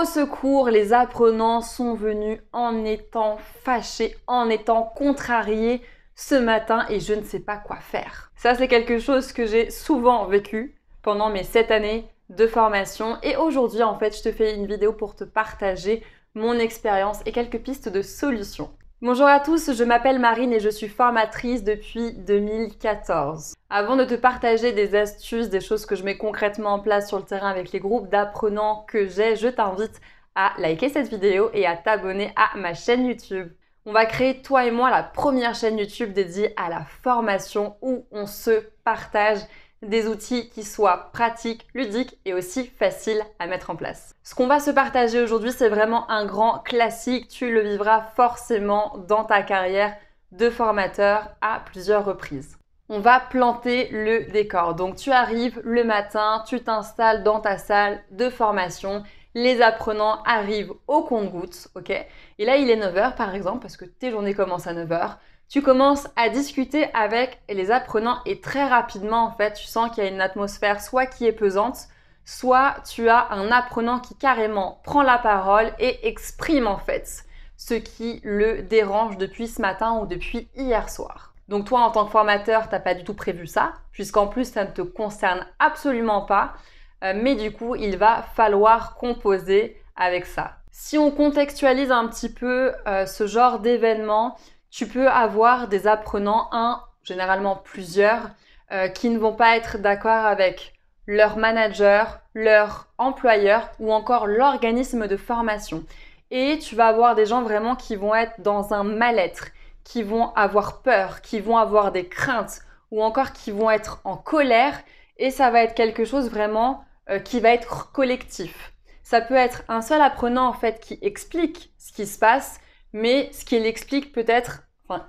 Au secours, les apprenants sont venus en étant fâchés, en étant contrariés ce matin et je ne sais pas quoi faire. Ça, c'est quelque chose que j'ai souvent vécu pendant mes 7 années de formation et aujourd'hui, en fait, je te fais une vidéo pour te partager mon expérience et quelques pistes de solutions. Bonjour à tous, je m'appelle Marine et je suis formatrice depuis 2014. Avant de te partager des astuces, des choses que je mets concrètement en place sur le terrain avec les groupes d'apprenants que j'ai, je t'invite à liker cette vidéo et à t'abonner à ma chaîne YouTube. On va créer, toi et moi, la première chaîne YouTube dédiée à la formation où on se partage des outils qui soient pratiques, ludiques et aussi faciles à mettre en place. Ce qu'on va se partager aujourd'hui, c'est vraiment un grand classique. Tu le vivras forcément dans ta carrière de formateur à plusieurs reprises. On va planter le décor. Donc tu arrives le matin, tu t'installes dans ta salle de formation. Les apprenants arrivent au compte ok Et là, il est 9h par exemple, parce que tes journées commencent à 9h. Tu commences à discuter avec les apprenants et très rapidement, en fait, tu sens qu'il y a une atmosphère soit qui est pesante, soit tu as un apprenant qui carrément prend la parole et exprime, en fait, ce qui le dérange depuis ce matin ou depuis hier soir. Donc toi, en tant que formateur, t'as pas du tout prévu ça, puisqu'en plus, ça ne te concerne absolument pas. Euh, mais du coup, il va falloir composer avec ça. Si on contextualise un petit peu euh, ce genre d'événement, tu peux avoir des apprenants, un, généralement plusieurs, euh, qui ne vont pas être d'accord avec leur manager, leur employeur ou encore l'organisme de formation. Et tu vas avoir des gens vraiment qui vont être dans un mal-être, qui vont avoir peur, qui vont avoir des craintes ou encore qui vont être en colère. Et ça va être quelque chose vraiment euh, qui va être collectif. Ça peut être un seul apprenant en fait qui explique ce qui se passe, mais ce qui l'explique peut-être,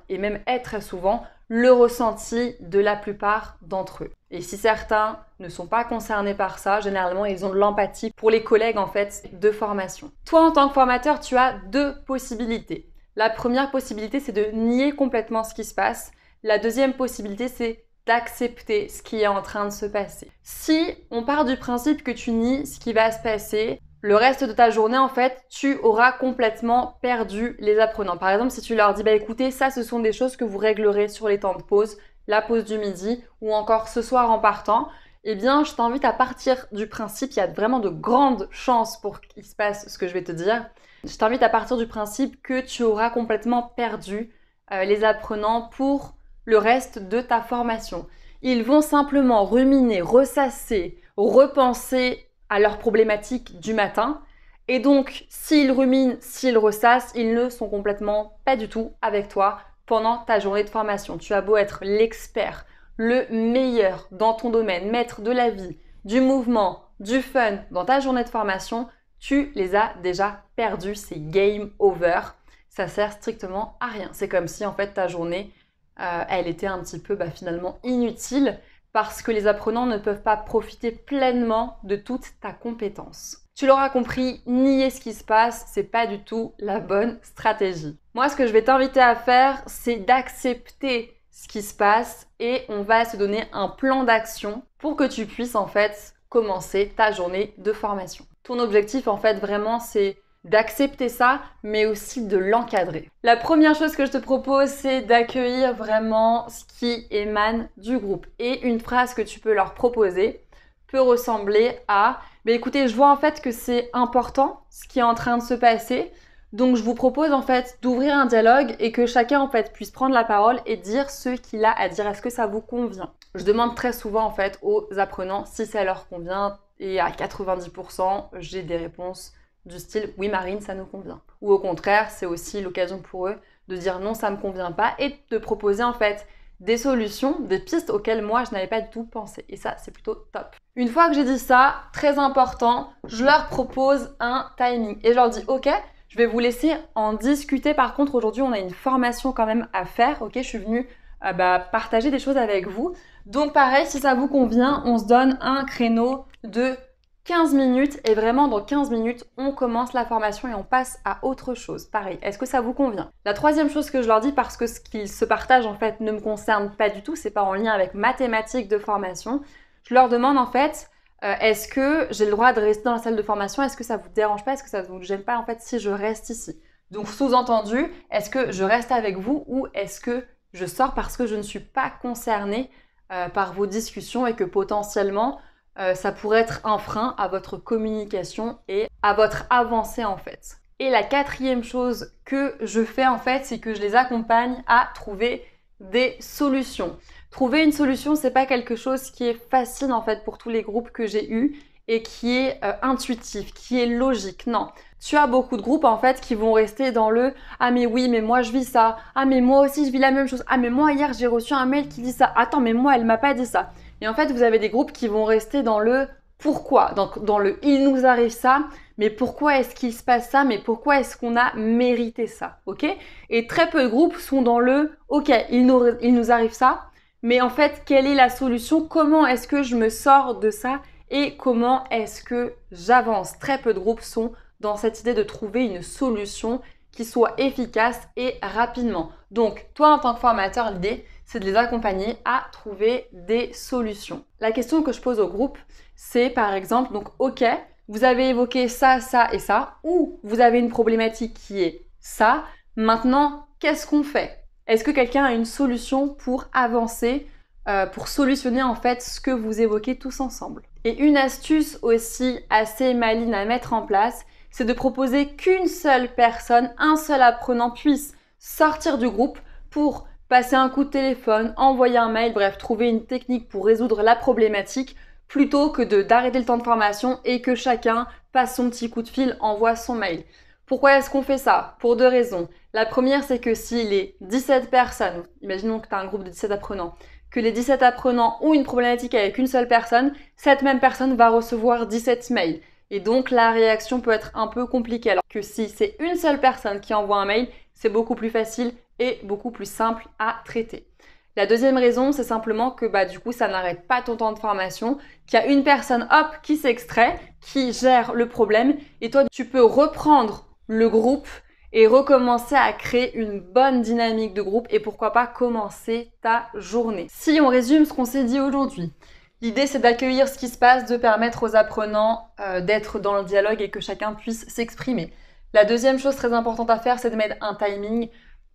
et même est très souvent, le ressenti de la plupart d'entre eux. Et si certains ne sont pas concernés par ça, généralement ils ont de l'empathie pour les collègues en fait de formation. Toi en tant que formateur, tu as deux possibilités. La première possibilité, c'est de nier complètement ce qui se passe. La deuxième possibilité, c'est d'accepter ce qui est en train de se passer. Si on part du principe que tu nies ce qui va se passer, le reste de ta journée, en fait, tu auras complètement perdu les apprenants. Par exemple, si tu leur dis, bah écoutez, ça, ce sont des choses que vous réglerez sur les temps de pause, la pause du midi ou encore ce soir en partant, eh bien, je t'invite à partir du principe, il y a vraiment de grandes chances pour qu'il se passe ce que je vais te dire, je t'invite à partir du principe que tu auras complètement perdu euh, les apprenants pour le reste de ta formation. Ils vont simplement ruminer, ressasser, repenser à leurs problématiques du matin. Et donc, s'ils ruminent, s'ils ressassent, ils ne sont complètement pas du tout avec toi pendant ta journée de formation. Tu as beau être l'expert, le meilleur dans ton domaine, maître de la vie, du mouvement, du fun dans ta journée de formation, tu les as déjà perdus. C'est game over. Ça sert strictement à rien. C'est comme si en fait ta journée, euh, elle était un petit peu bah, finalement inutile parce que les apprenants ne peuvent pas profiter pleinement de toute ta compétence. Tu l'auras compris, nier ce qui se passe, c'est pas du tout la bonne stratégie. Moi, ce que je vais t'inviter à faire, c'est d'accepter ce qui se passe et on va se donner un plan d'action pour que tu puisses en fait commencer ta journée de formation. Ton objectif en fait vraiment c'est d'accepter ça, mais aussi de l'encadrer. La première chose que je te propose, c'est d'accueillir vraiment ce qui émane du groupe. Et une phrase que tu peux leur proposer peut ressembler à Mais bah, écoutez, je vois en fait que c'est important ce qui est en train de se passer. Donc je vous propose en fait d'ouvrir un dialogue et que chacun en fait puisse prendre la parole et dire ce qu'il a à dire. Est-ce que ça vous convient Je demande très souvent en fait aux apprenants si ça leur convient et à 90% j'ai des réponses du style oui Marine, ça nous convient. Ou au contraire, c'est aussi l'occasion pour eux de dire non, ça me convient pas et de proposer en fait des solutions, des pistes auxquelles moi je n'avais pas du tout pensé. Et ça, c'est plutôt top. Une fois que j'ai dit ça, très important, je leur propose un timing et je leur dis ok. Je vais vous laisser en discuter. Par contre, aujourd'hui, on a une formation quand même à faire. Ok, je suis venue euh, bah, partager des choses avec vous. Donc, pareil, si ça vous convient, on se donne un créneau de 15 minutes et vraiment dans 15 minutes, on commence la formation et on passe à autre chose. Pareil, est-ce que ça vous convient La troisième chose que je leur dis, parce que ce qu'ils se partagent en fait ne me concerne pas du tout, c'est pas en lien avec mathématiques de formation, je leur demande en fait, euh, est-ce que j'ai le droit de rester dans la salle de formation Est-ce que ça vous dérange pas Est-ce que ça vous gêne pas en fait si je reste ici Donc sous-entendu, est-ce que je reste avec vous ou est-ce que je sors parce que je ne suis pas concernée euh, par vos discussions et que potentiellement euh, ça pourrait être un frein à votre communication et à votre avancée en fait. Et la quatrième chose que je fais en fait, c'est que je les accompagne à trouver des solutions. Trouver une solution, c'est pas quelque chose qui est facile en fait pour tous les groupes que j'ai eus et qui est euh, intuitif, qui est logique. Non, tu as beaucoup de groupes en fait qui vont rester dans le ah mais oui mais moi je vis ça, ah mais moi aussi je vis la même chose, ah mais moi hier j'ai reçu un mail qui dit ça, attends mais moi elle m'a pas dit ça. Et en fait, vous avez des groupes qui vont rester dans le pourquoi, donc dans le il nous arrive ça, mais pourquoi est-ce qu'il se passe ça, mais pourquoi est-ce qu'on a mérité ça, ok Et très peu de groupes sont dans le ok, il nous, il nous arrive ça, mais en fait, quelle est la solution Comment est-ce que je me sors de ça et comment est-ce que j'avance Très peu de groupes sont dans cette idée de trouver une solution qui soit efficace et rapidement. Donc, toi en tant que formateur, l'idée, c'est de les accompagner à trouver des solutions. La question que je pose au groupe, c'est par exemple, donc ok, vous avez évoqué ça, ça et ça, ou vous avez une problématique qui est ça, maintenant, qu'est-ce qu'on fait Est-ce que quelqu'un a une solution pour avancer, euh, pour solutionner en fait ce que vous évoquez tous ensemble Et une astuce aussi assez maligne à mettre en place, c'est de proposer qu'une seule personne, un seul apprenant puisse sortir du groupe pour passer un coup de téléphone, envoyer un mail, bref, trouver une technique pour résoudre la problématique plutôt que d'arrêter le temps de formation et que chacun passe son petit coup de fil, envoie son mail. Pourquoi est-ce qu'on fait ça Pour deux raisons. La première, c'est que si les 17 personnes, imaginons que tu as un groupe de 17 apprenants, que les 17 apprenants ont une problématique avec une seule personne, cette même personne va recevoir 17 mails. Et donc la réaction peut être un peu compliquée. Alors que si c'est une seule personne qui envoie un mail, c'est beaucoup plus facile et beaucoup plus simple à traiter. La deuxième raison, c'est simplement que bah, du coup, ça n'arrête pas ton temps de formation, qu'il y a une personne, hop, qui s'extrait, qui gère le problème, et toi, tu peux reprendre le groupe et recommencer à créer une bonne dynamique de groupe et pourquoi pas commencer ta journée. Si on résume ce qu'on s'est dit aujourd'hui, l'idée c'est d'accueillir ce qui se passe, de permettre aux apprenants euh, d'être dans le dialogue et que chacun puisse s'exprimer. La deuxième chose très importante à faire, c'est de mettre un timing.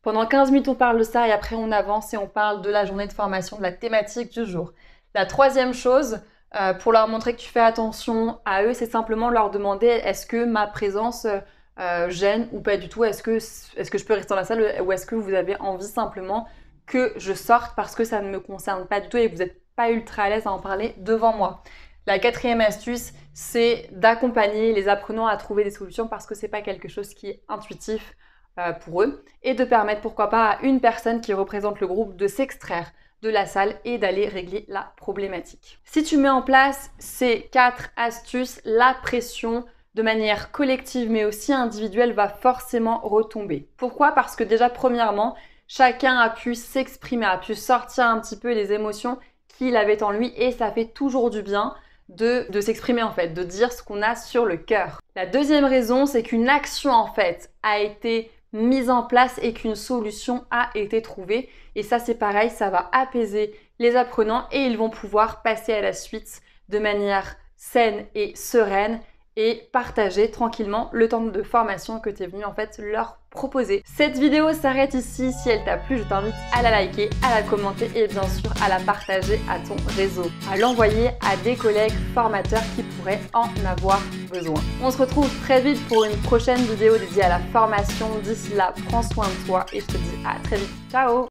Pendant 15 minutes, on parle de ça et après, on avance et on parle de la journée de formation, de la thématique du jour. La troisième chose, euh, pour leur montrer que tu fais attention à eux, c'est simplement leur demander est-ce que ma présence euh, euh, gêne ou pas du tout Est-ce que, je peux rester dans la salle ou est-ce que vous avez envie simplement que je sorte parce que ça ne me concerne pas du tout et que vous n'êtes pas ultra à l'aise à en parler devant moi la quatrième astuce, c'est d'accompagner les apprenants à trouver des solutions parce que ce n'est pas quelque chose qui est intuitif. Euh, pour eux et de permettre pourquoi pas à une personne qui représente le groupe de s'extraire de la salle et d'aller régler la problématique. Si tu mets en place ces quatre astuces, la pression de manière collective mais aussi individuelle va forcément retomber. Pourquoi Parce que déjà premièrement, chacun a pu s'exprimer, a pu sortir un petit peu les émotions qu'il avait en lui et ça fait toujours du bien de, de s'exprimer en fait, de dire ce qu'on a sur le cœur. La deuxième raison, c'est qu'une action en fait a été mise en place et qu'une solution a été trouvée. Et ça, c'est pareil, ça va apaiser les apprenants et ils vont pouvoir passer à la suite de manière saine et sereine et partager tranquillement le temps de formation que tu es venu en fait leur proposer. Cette vidéo s'arrête ici. Si elle t'a plu, je t'invite à la liker, à la commenter et bien sûr à la partager à ton réseau, à l'envoyer à des collègues formateurs qui pourraient en avoir besoin. On se retrouve très vite pour une prochaine vidéo dédiée à la formation. D'ici là, prends soin de toi et je te dis à très vite. Ciao